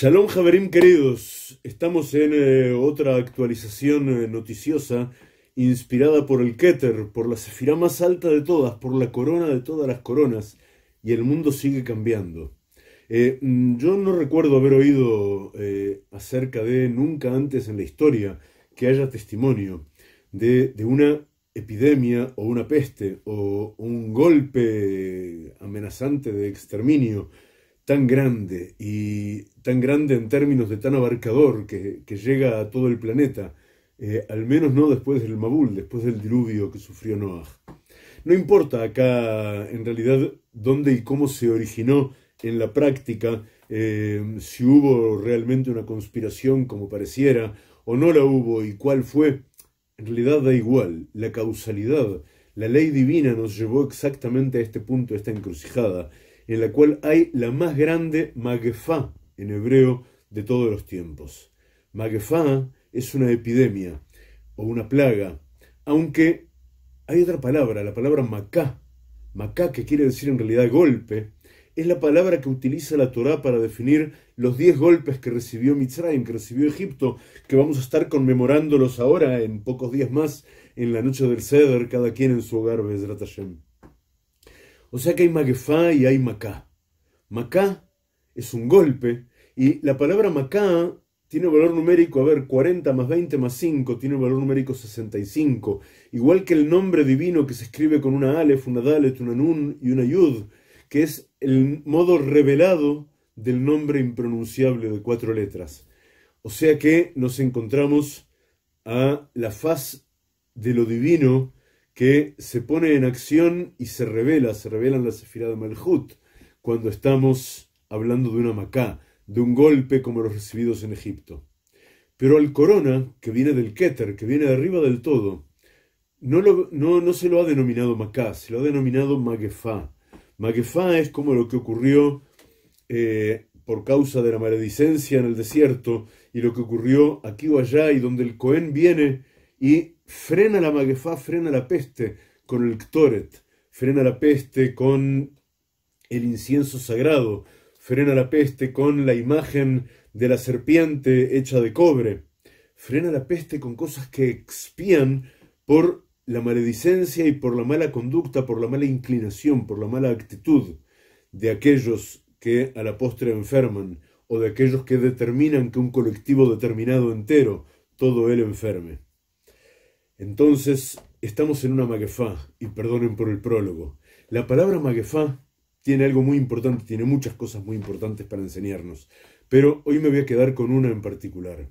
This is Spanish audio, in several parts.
Shalom Javerim queridos, estamos en eh, otra actualización eh, noticiosa inspirada por el Keter, por la sefirá más alta de todas, por la corona de todas las coronas, y el mundo sigue cambiando. Eh, mm, yo no recuerdo haber oído acerca de nunca antes en la historia que haya testimonio de, de una epidemia o una peste o un golpe amenazante de exterminio tan grande y tan grande en términos de tan abarcador que, llega a todo el planeta, eh, al menos no después del Mabul, después del diluvio que sufrió Noah. No importa acá en realidad dónde y cómo se originó en la práctica, eh, si hubo realmente una conspiración como pareciera, o no la hubo y cuál fue, en realidad da igual, la causalidad, la ley divina nos llevó exactamente a este punto, a esta encrucijada, en la cual hay la más grande maguefá, en hebreo, de todos los tiempos. Magefá es una epidemia o una plaga, aunque hay otra palabra, la palabra macá, macá que quiere decir en realidad golpe, es la palabra que utiliza la Torá para definir los diez golpes que recibió Mitzrayim, que recibió Egipto, que vamos a estar conmemorándolos ahora en pocos días más, en la noche del Seder, cada quien en su hogar, Bezrat O sea que hay Magefá y hay Macá. Macá es un golpe y la palabra Macá tiene valor numérico, a ver, 40 más 20 más 5, tiene valor numérico 65. Igual que el nombre divino que se escribe con una Alef, una Dalet, una Nun y una Yud, que es el modo revelado del nombre impronunciable de cuatro letras. O sea que nos encontramos a la faz de lo divino que se pone en acción y se revela, se revelan las la de Malhut cuando estamos hablando de una Macá de un golpe como los recibidos en Egipto. Pero al corona, que viene del Keter, que viene de arriba del todo, no, no, se lo ha denominado Macá, se lo ha denominado Magefá. Magefá es como lo que ocurrió eh, por causa de la maledicencia en el desierto y lo que ocurrió aquí o allá y donde el Cohen viene y frena la Magefá, frena la peste con el Ktoret, frena la peste con el incienso sagrado, frena la peste con la imagen de la serpiente hecha de cobre, frena la peste con cosas que expían por la maledicencia y por la mala conducta, por la mala inclinación, por la mala actitud de aquellos que a la postre enferman o de aquellos que determinan que un colectivo determinado entero, todo él enferme. Entonces, estamos en una maguefá, y perdonen por el prólogo. La palabra maguefá tiene algo muy importante, tiene muchas cosas muy importantes para enseñarnos, pero hoy me voy a quedar con una en particular.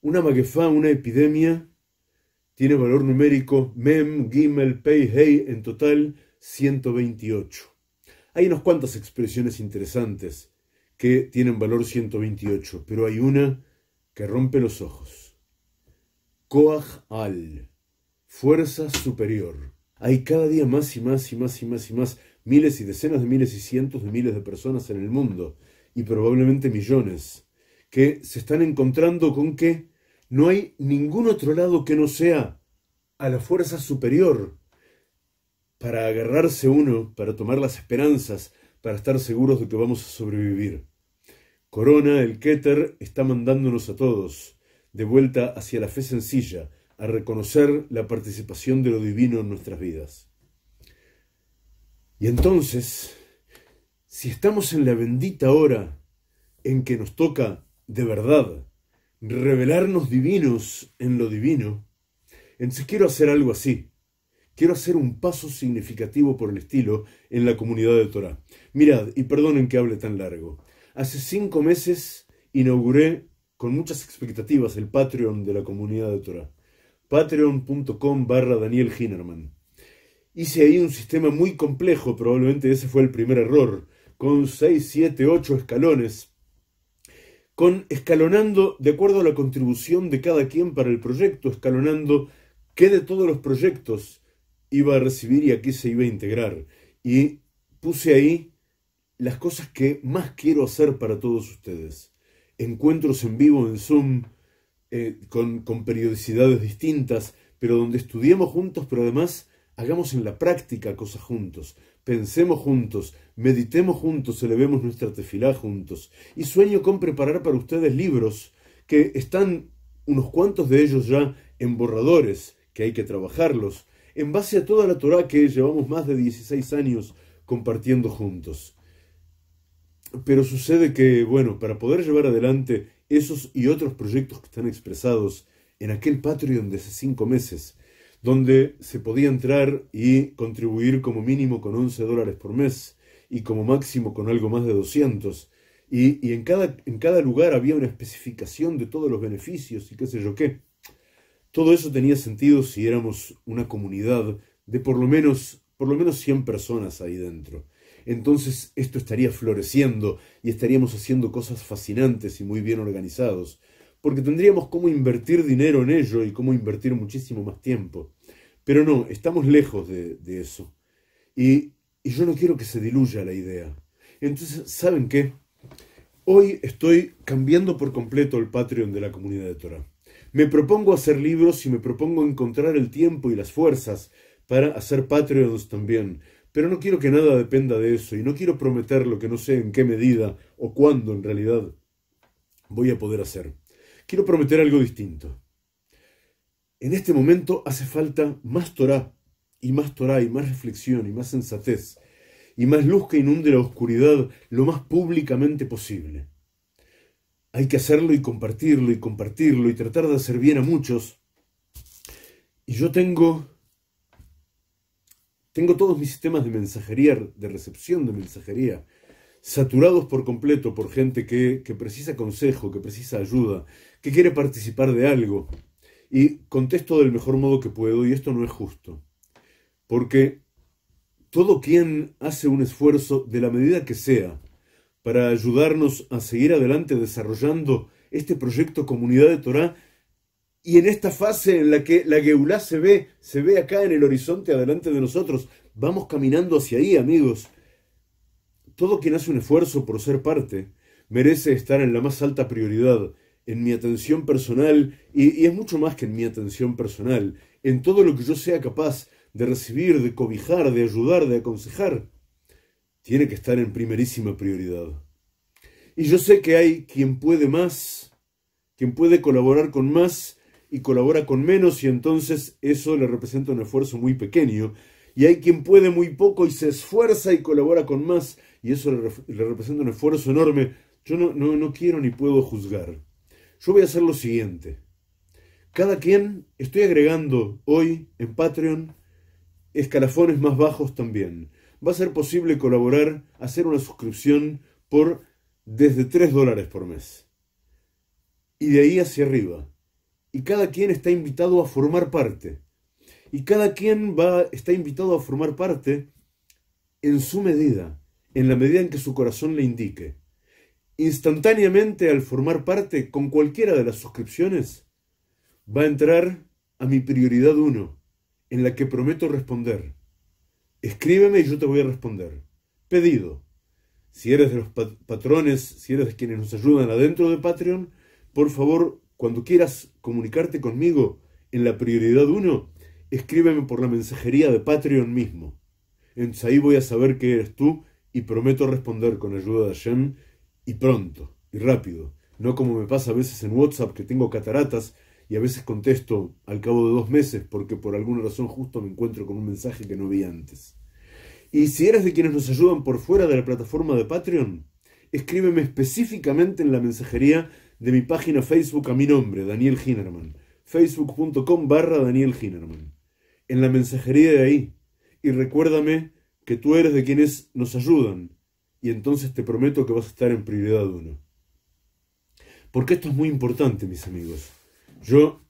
Una maguefá, una epidemia, tiene valor numérico Mem, Gimel, Pei, Hei, en total 128. Hay unas cuantas expresiones interesantes que tienen valor 128, pero hay una que rompe los ojos. Koach al, fuerza superior. Hay cada día más y más y más y más y más miles y decenas de miles y cientos de miles de personas en el mundo, y probablemente millones, que se están encontrando con que no hay ningún otro lado que no sea a la fuerza superior para agarrarse uno, para tomar las esperanzas, para estar seguros de que vamos a sobrevivir. Corona, el Keter, está mandándonos a todos de vuelta hacia la fe sencilla, a reconocer la participación de lo divino en nuestras vidas. Y entonces, si estamos en la bendita hora en que nos toca de verdad revelarnos divinos en lo divino, entonces quiero hacer algo así. Quiero hacer un paso significativo por el estilo en la comunidad de Torah. Mirad, y perdonen que hable tan largo. Hace cinco meses inauguré con muchas expectativas el Patreon de la comunidad de Torah patreon.com barra Daniel Hinerman. Hice ahí un sistema muy complejo, probablemente ese fue el primer error, con 6, 7, 8 escalones, con escalonando de acuerdo a la contribución de cada quien para el proyecto, escalonando qué de todos los proyectos iba a recibir y a qué se iba a integrar. Y puse ahí las cosas que más quiero hacer para todos ustedes. Encuentros en vivo en Zoom, eh, con, con periodicidades distintas, pero donde estudiemos juntos, pero además hagamos en la práctica cosas juntos, pensemos juntos, meditemos juntos, elevemos nuestra tefilá juntos. Y sueño con preparar para ustedes libros que están unos cuantos de ellos ya en borradores, que hay que trabajarlos, en base a toda la Torah que llevamos más de 16 años compartiendo juntos. Pero sucede que, bueno, para poder llevar adelante esos y otros proyectos que están expresados en aquel Patreon de hace cinco meses, donde se podía entrar y contribuir como mínimo con 11 dólares por mes y como máximo con algo más de 200. Y, en, cada, lugar había una especificación de todos los beneficios y qué sé yo qué. Todo eso tenía sentido si éramos una comunidad de por lo menos, por lo menos 100 personas ahí dentro entonces esto estaría floreciendo y estaríamos haciendo cosas fascinantes y muy bien organizados, porque tendríamos cómo invertir dinero en ello y cómo invertir muchísimo más tiempo. Pero no, estamos lejos de, eso. Y, y yo no quiero que se diluya la idea. Entonces, ¿saben qué? Hoy estoy cambiando por completo el Patreon de la comunidad de Torah. Me propongo hacer libros y me propongo encontrar el tiempo y las fuerzas para hacer Patreons también, pero no quiero que nada dependa de eso y no quiero prometer lo que no sé en qué medida o cuándo en realidad voy a poder hacer. Quiero prometer algo distinto. En este momento hace falta más Torah y más Torah y más reflexión y más sensatez y más luz que inunde la oscuridad lo más públicamente posible. Hay que hacerlo y compartirlo y compartirlo y tratar de hacer bien a muchos. Y yo tengo tengo todos mis sistemas de mensajería, de recepción de mensajería, saturados por completo por gente que, precisa consejo, que precisa ayuda, que quiere participar de algo. Y contesto del mejor modo que puedo, y esto no es justo. Porque todo quien hace un esfuerzo de la medida que sea para ayudarnos a seguir adelante desarrollando este proyecto Comunidad de Torah y en esta fase en la que la Geulá se ve, se ve acá en el horizonte adelante de nosotros, vamos caminando hacia ahí, amigos. Todo quien hace un esfuerzo por ser parte merece estar en la más alta prioridad, en mi atención personal, y, y es mucho más que en mi atención personal, en todo lo que yo sea capaz de recibir, de cobijar, de ayudar, de aconsejar, tiene que estar en primerísima prioridad. Y yo sé que hay quien puede más, quien puede colaborar con más, y colabora con menos y entonces eso le representa un esfuerzo muy pequeño. Y hay quien puede muy poco y se esfuerza y colabora con más y eso le, representa un esfuerzo enorme. Yo no, no, no quiero ni puedo juzgar. Yo voy a hacer lo siguiente. Cada quien, estoy agregando hoy en Patreon escalafones más bajos también. Va a ser posible colaborar, hacer una suscripción por desde 3 dólares por mes. Y de ahí hacia arriba y cada quien está invitado a formar parte. Y cada quien va, está invitado a formar parte en su medida, en la medida en que su corazón le indique. Instantáneamente al formar parte con cualquiera de las suscripciones, va a entrar a mi prioridad 1, en la que prometo responder. Escríbeme y yo te voy a responder. Pedido. Si eres de los patrones, si eres de quienes nos ayudan adentro de Patreon, por favor cuando quieras comunicarte conmigo en la prioridad 1, escríbeme por la mensajería de Patreon mismo. Entonces ahí voy a saber que eres tú y prometo responder con ayuda de Jen y pronto y rápido. No como me pasa a veces en WhatsApp que tengo cataratas y a veces contesto al cabo de dos meses porque por alguna razón justo me encuentro con un mensaje que no vi antes. Y si eres de quienes nos ayudan por fuera de la plataforma de Patreon, escríbeme específicamente en la mensajería de mi página Facebook a mi nombre, Daniel Hinerman. Facebook.com barra Daniel Hinerman. En la mensajería de ahí. Y recuérdame que tú eres de quienes nos ayudan. Y entonces te prometo que vas a estar en prioridad uno. Porque esto es muy importante, mis amigos. Yo,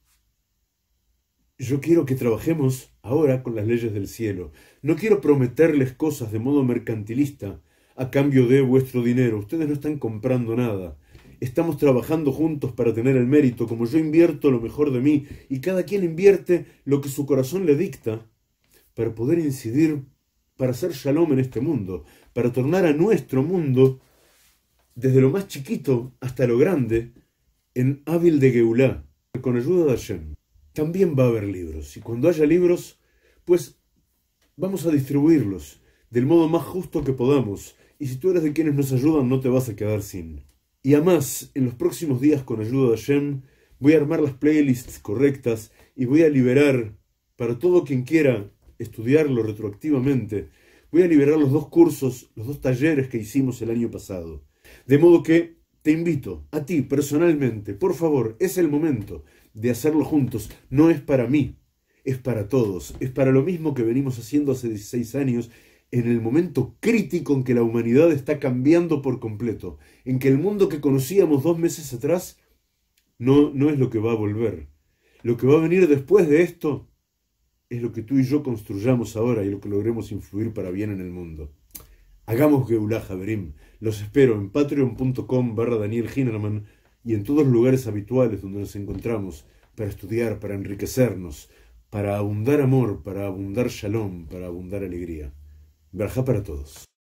yo quiero que trabajemos ahora con las leyes del cielo. No quiero prometerles cosas de modo mercantilista a cambio de vuestro dinero. Ustedes no están comprando nada estamos trabajando juntos para tener el mérito, como yo invierto lo mejor de mí y cada quien invierte lo que su corazón le dicta para poder incidir, para hacer shalom en este mundo, para tornar a nuestro mundo, desde lo más chiquito hasta lo grande, en hábil de Geulá, con ayuda de Hashem. También va a haber libros, y cuando haya libros, pues vamos a distribuirlos del modo más justo que podamos, y si tú eres de quienes nos ayudan, no te vas a quedar sin. Y además, en los próximos días, con ayuda de Hashem, voy a armar las playlists correctas y voy a liberar, para todo quien quiera estudiarlo retroactivamente, voy a liberar los dos cursos, los dos talleres que hicimos el año pasado. De modo que te invito a ti personalmente, por favor, es el momento de hacerlo juntos. No es para mí, es para todos. Es para lo mismo que venimos haciendo hace 16 años en el momento crítico en que la humanidad está cambiando por completo, en que el mundo que conocíamos dos meses atrás no, no es lo que va a volver. Lo que va a venir después de esto es lo que tú y yo construyamos ahora y lo que logremos influir para bien en el mundo. Hagamos Geulah Javerim. Los espero en patreon.com barra Daniel Hinnerman y en todos los lugares habituales donde nos encontramos para estudiar, para enriquecernos, para abundar amor, para abundar shalom, para abundar alegría. Verja para todos.